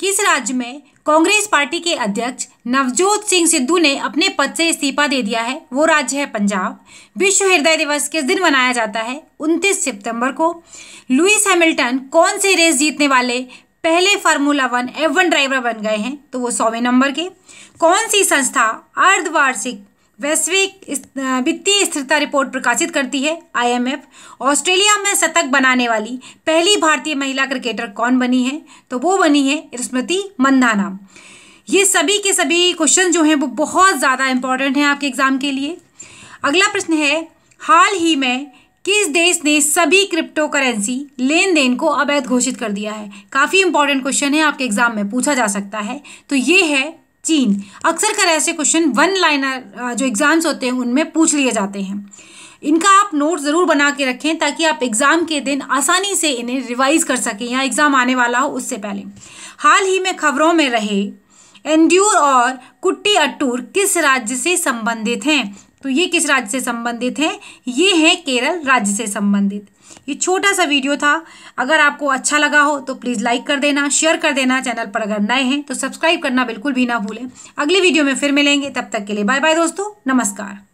किस राज्य में कांग्रेस पार्टी के अध्यक्ष नवजोत सिंह सिद्धू ने अपने पद से इस्तीफा दे दिया है वो राज्य है पंजाब विश्व हृदय दिवस किस दिन मनाया जाता है 29 सितंबर को लुइस हैमिल्टन कौन से रेस जीतने वाले पहले formula one F one driver बन गए हैं तो वो सौवें नंबर के कौन सी संस्था अर्धवार्षिक वैश्विक वित्तीय स्थिरता रिपोर्ट प्रकाशित करती है आईएमएफ ऑस्ट्रेलिया में शतक बनाने वाली पहली भारतीय महिला क्रिकेटर कौन बनी है तो वो बनी है स्मृति मंदाना ये सभी के सभी क्वेश्चन जो हैं वो बहुत ज़्यादा इंपॉर्टेंट हैं आपके एग्ज़ाम के लिए अगला प्रश्न है हाल ही में किस देश ने सभी क्रिप्टो करेंसी लेन देन को अवैध घोषित कर दिया है काफ़ी इंपॉर्टेंट क्वेश्चन है आपके एग्ज़ाम में पूछा जा सकता है तो ये है चीन अक्सर कर ऐसे क्वेश्चन वन लाइनर जो एग्ज़ाम्स होते हैं उनमें पूछ लिए जाते हैं इनका आप नोट ज़रूर बना के रखें ताकि आप एग्ज़ाम के दिन आसानी से इन्हें रिवाइज कर सकें या एग्ज़ाम आने वाला हो उससे पहले हाल ही में खबरों में रहे एंड्यूर और कुट्टी अट्टूर किस राज्य से संबंधित हैं तो ये किस राज्य से संबंधित है ये है केरल राज्य से संबंधित ये छोटा सा वीडियो था अगर आपको अच्छा लगा हो तो प्लीज़ लाइक कर देना शेयर कर देना चैनल पर अगर नए हैं तो सब्सक्राइब करना बिल्कुल भी ना भूलें अगले वीडियो में फिर मिलेंगे तब तक के लिए बाय बाय दोस्तों नमस्कार